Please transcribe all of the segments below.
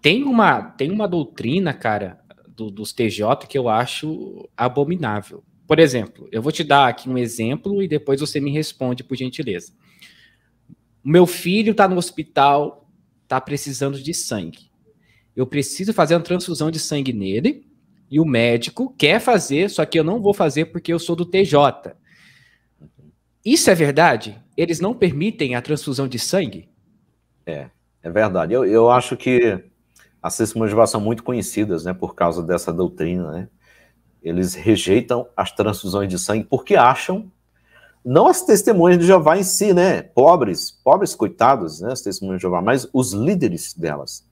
Tem uma, tem uma doutrina, cara, do, dos TJ que eu acho abominável. Por exemplo, eu vou te dar aqui um exemplo e depois você me responde, por gentileza. Meu filho está no hospital, está precisando de sangue. Eu preciso fazer uma transfusão de sangue nele e o médico quer fazer, só que eu não vou fazer porque eu sou do TJ. Isso é verdade? Eles não permitem a transfusão de sangue? É, é verdade. Eu, eu acho que as ciências de são muito conhecidas, né, por causa dessa doutrina, né? Eles rejeitam as transfusões de sangue porque acham, não as testemunhas de Jeová em si, né, pobres, pobres coitados, né, as testemunhas de Jeová, mas os líderes delas,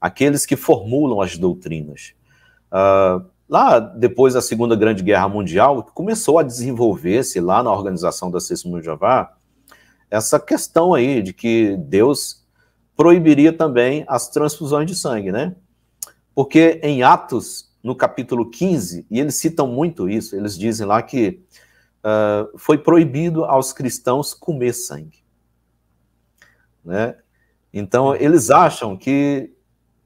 aqueles que formulam as doutrinas. Uh, lá depois da Segunda Grande Guerra Mundial, começou a desenvolver-se lá na organização da Testemunha de Jeová, essa questão aí de que Deus proibiria também as transfusões de sangue, né? Porque em Atos, no capítulo 15, e eles citam muito isso, eles dizem lá que uh, foi proibido aos cristãos comer sangue. Né? Então, eles acham que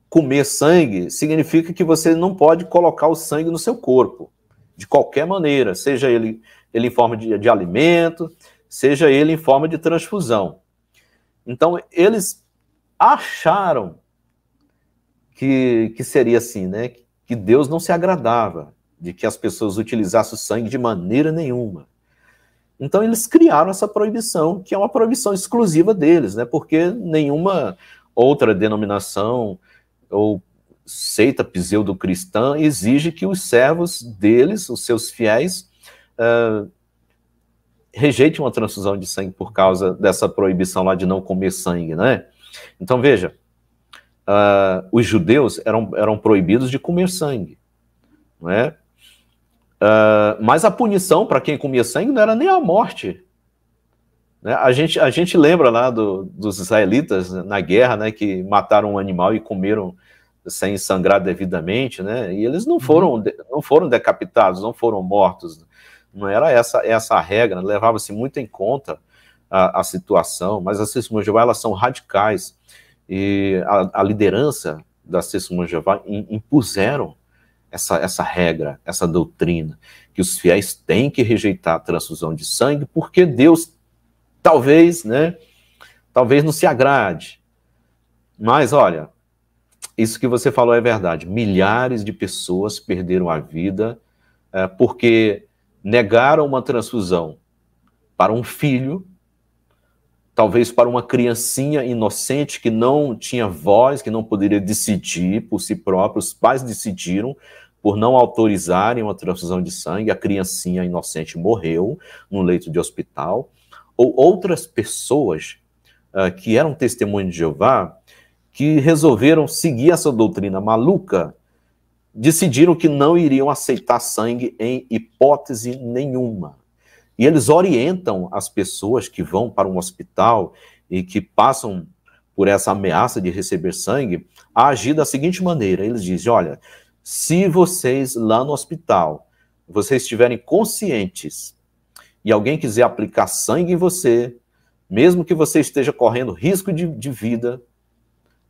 comer sangue significa que você não pode colocar o sangue no seu corpo, de qualquer maneira, seja ele, ele em forma de, de alimento, seja ele em forma de transfusão. Então, eles acharam que, que seria assim, né? Que Deus não se agradava de que as pessoas utilizassem o sangue de maneira nenhuma. Então eles criaram essa proibição, que é uma proibição exclusiva deles, né? Porque nenhuma outra denominação ou seita pseudo-cristã exige que os servos deles, os seus fiéis, uh, eh, rejeitem uma transfusão de sangue por causa dessa proibição lá de não comer sangue, né? Então veja, uh, os judeus eram, eram proibidos de comer sangue, não é? Uh, mas a punição para quem comia sangue não era nem a morte. Né? A, gente, a gente lembra lá do, dos israelitas na guerra, né, que mataram um animal e comeram sem sangrar devidamente, né? E eles não uhum. foram, não foram decapitados, não foram mortos. Não era essa essa a regra, levava-se muito em conta a, a situação, mas as Sexta Mangevá, elas são radicais, e a, a liderança da Sexta Mangevá impuseram essa, essa regra, essa doutrina, que os fiéis têm que rejeitar a transfusão de sangue, porque Deus talvez, né, talvez não se agrade. Mas olha, isso que você falou é verdade. Milhares de pessoas perderam a vida é, porque negaram uma transfusão para um filho talvez para uma criancinha inocente que não tinha voz, que não poderia decidir por si próprio, os pais decidiram por não autorizarem uma transfusão de sangue, a criancinha inocente morreu no leito de hospital, ou outras pessoas uh, que eram testemunho de Jeová, que resolveram seguir essa doutrina maluca, decidiram que não iriam aceitar sangue em hipótese nenhuma. E eles orientam as pessoas que vão para um hospital e que passam por essa ameaça de receber sangue a agir da seguinte maneira: eles dizem, olha, se vocês lá no hospital vocês estiverem conscientes e alguém quiser aplicar sangue em você, mesmo que você esteja correndo risco de, de vida,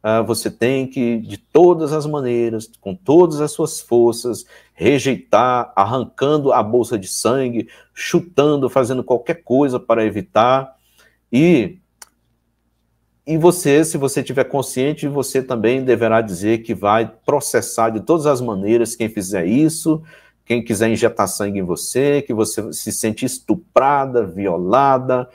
uh, você tem que, de todas as maneiras, com todas as suas forças, rejeitar, arrancando a bolsa de sangue, chutando, fazendo qualquer coisa para evitar. E e você, se você tiver consciente, você também deverá dizer que vai processar de todas as maneiras quem fizer isso, quem quiser injetar sangue em você, que você se sente estuprada, violada.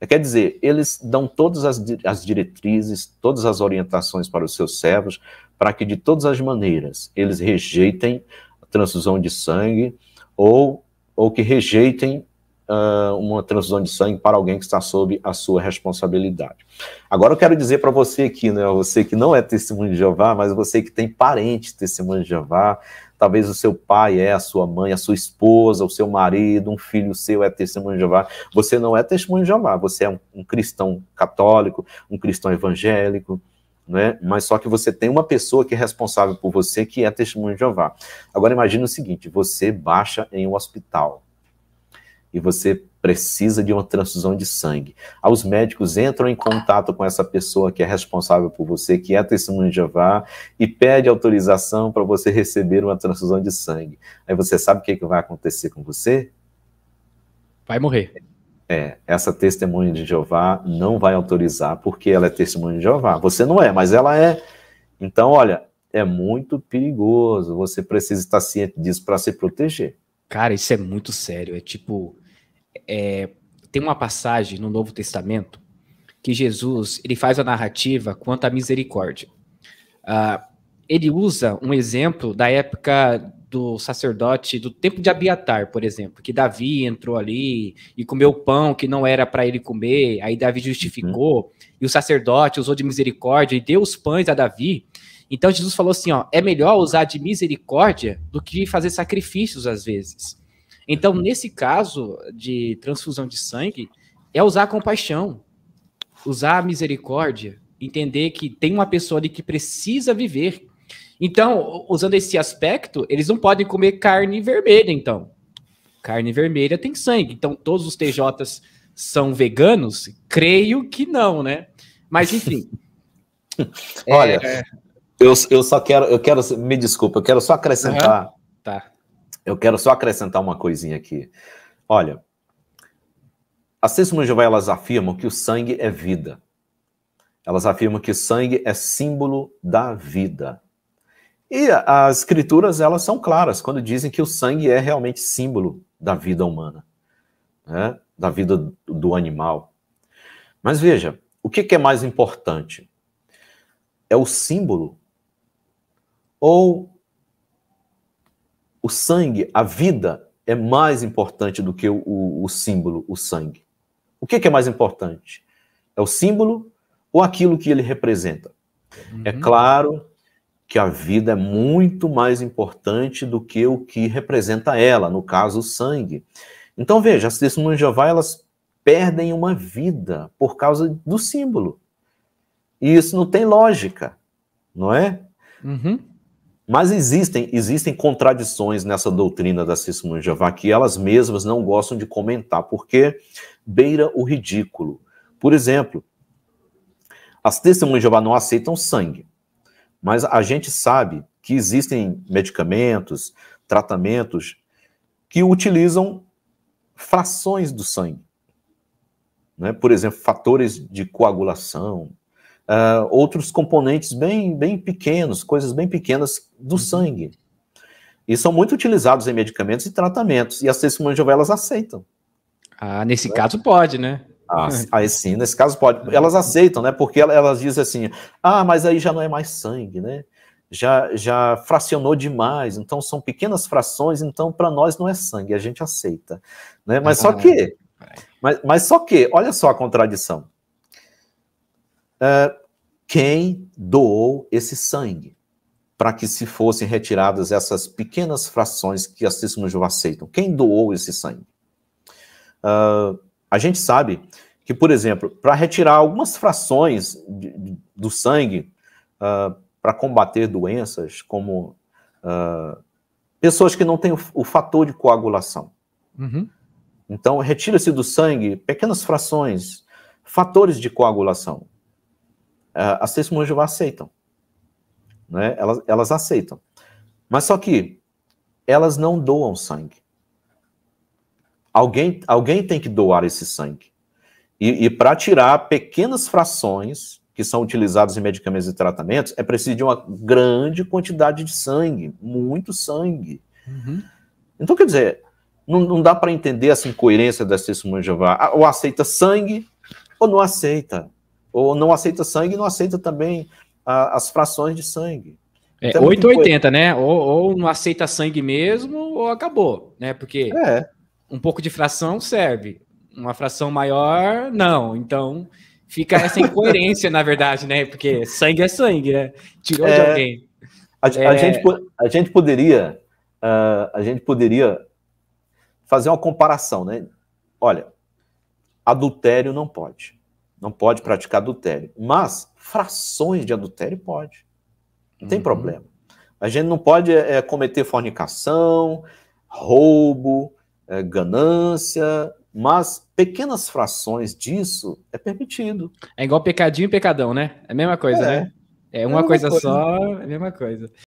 É, quer dizer, eles dão todas as, as diretrizes, todas as orientações para os seus servos, para que de todas as maneiras eles rejeitem transfusão de sangue ou, ou que rejeitem uh, uma transfusão de sangue para alguém que está sob a sua responsabilidade. Agora eu quero dizer para você aqui, né, você que não é testemunho de Jeová, mas você que tem parente testemunho de Jeová, talvez o seu pai é, a sua mãe, a sua esposa, o seu marido, um filho seu é testemunho de Jeová. Você não é testemunho de Jeová, você é um, um cristão católico, um cristão evangélico, né? Mas só que você tem uma pessoa que é responsável por você, que é testemunho de Jeová. Agora imagine o seguinte, você baixa em um hospital e você precisa de uma transfusão de sangue. Os médicos entram em contato com essa pessoa que é responsável por você, que é testemunho de Jeová, e pede autorização para você receber uma transfusão de sangue. Aí você sabe o que, que vai acontecer com você? Vai morrer. É, essa testemunha de Jeová não vai autorizar, porque ela é testemunha de Jeová. Você não é, mas ela é. Então, olha, é muito perigoso. Você precisa estar ciente disso para se proteger. Cara, isso é muito sério. É tipo. É, tem uma passagem no Novo Testamento que Jesus ele faz a narrativa quanto à misericórdia. Uh, ele usa um exemplo da época do sacerdote do tempo de Abiatar, por exemplo, que Davi entrou ali e comeu pão que não era para ele comer, aí Davi justificou, uhum. e o sacerdote usou de misericórdia e deu os pães a Davi. Então Jesus falou assim, ó, é melhor usar de misericórdia do que fazer sacrifícios às vezes. Então, uhum. nesse caso de transfusão de sangue, é usar a compaixão, usar a misericórdia, entender que tem uma pessoa ali que precisa viver, então, usando esse aspecto, eles não podem comer carne vermelha, então. Carne vermelha tem sangue. Então, todos os TJs são veganos? Creio que não, né? Mas, enfim. Olha, é, é... eu, eu só quero, eu quero, me desculpa, eu quero só acrescentar. Uhum. Tá. Eu quero só acrescentar uma coisinha aqui. Olha, as testemunhas de Jeová, elas afirmam que o sangue é vida. Elas afirmam que o sangue é símbolo da vida. E as escrituras, elas são claras quando dizem que o sangue é realmente símbolo da vida humana, né? da vida do animal. Mas veja, o que, é mais importante? É o símbolo ou o sangue, a vida, é mais importante do que o, o, símbolo, o sangue? O que, que é mais importante? É o símbolo ou aquilo que ele representa? É uhum. É claro que a vida é muito mais importante do que o que representa ela, no caso, o sangue. Então veja, as testemunhas de Jeová, elas perdem uma vida por causa do símbolo. E isso não tem lógica, não é? Uhum. Mas existem, existem contradições nessa doutrina das testemunhas de Jeová que elas mesmas não gostam de comentar, porque beira o ridículo. Por exemplo, as testemunhas de Jeová não aceitam sangue. Mas a gente sabe que existem medicamentos, tratamentos que utilizam frações do sangue. Né? Por exemplo, fatores de coagulação, uh, outros componentes bem, bem pequenos, coisas bem pequenas do uhum. sangue. E são muito utilizados em medicamentos e tratamentos, e as testemunhas de Jeová, aceitam. Ah, nesse né? caso pode, né? Ah, aí sim, nesse caso pode. Elas aceitam, né? Porque elas dizem assim: ah, mas aí já não é mais sangue, né? Já, já fracionou demais, então são pequenas frações, então para nós não é sangue, a gente aceita. Né? Mas só que. Mas, mas só que, olha só a contradição. É, quem doou esse sangue para que se fossem retiradas essas pequenas frações que as testemunhas de aceitam? Quem doou esse sangue? Uh, a gente sabe que, por exemplo, para retirar algumas frações de, de, do sangue uh, ah, para combater doenças, como uh, pessoas que não têm o, o fator de coagulação. Uhum. Então, retira-se do sangue pequenas frações, fatores de coagulação. Uh, as testemunhas de aceitam. Né? Elas, elas aceitam. Mas só que elas não doam sangue. Alguém, alguém tem que doar esse sangue. E, e para tirar pequenas frações que são utilizadas em medicamentos e tratamentos, é preciso de uma grande quantidade de sangue, muito sangue. Uhum. Então, quer dizer, não, não dá para entender essa incoerência da testemunhas de Jeová. Ou aceita sangue, ou não aceita. Ou não aceita sangue, não aceita também a, as frações de sangue. É, então, 880, é né? Ou, ou, não aceita sangue mesmo, ou acabou, né? Porque é um pouco de fração serve, uma fração maior, não. Então fica essa incoerência, na verdade, né? Porque sangue é sangue, né? Tirou é, de alguém. A, é... a, gente, a gente poderia. Uh, a gente poderia fazer uma comparação, né? Olha, adultério não pode. Não pode praticar adultério. Mas frações de adultério pode. Não uhum. tem problema. A gente não pode é, é cometer fornicação, roubo, é, ganância, mas pequenas frações disso é permitido. É igual pecadinho e pecadão, né? É a mesma coisa, é, né? É uma, é coisa, coisa, só, é a mesma coisa.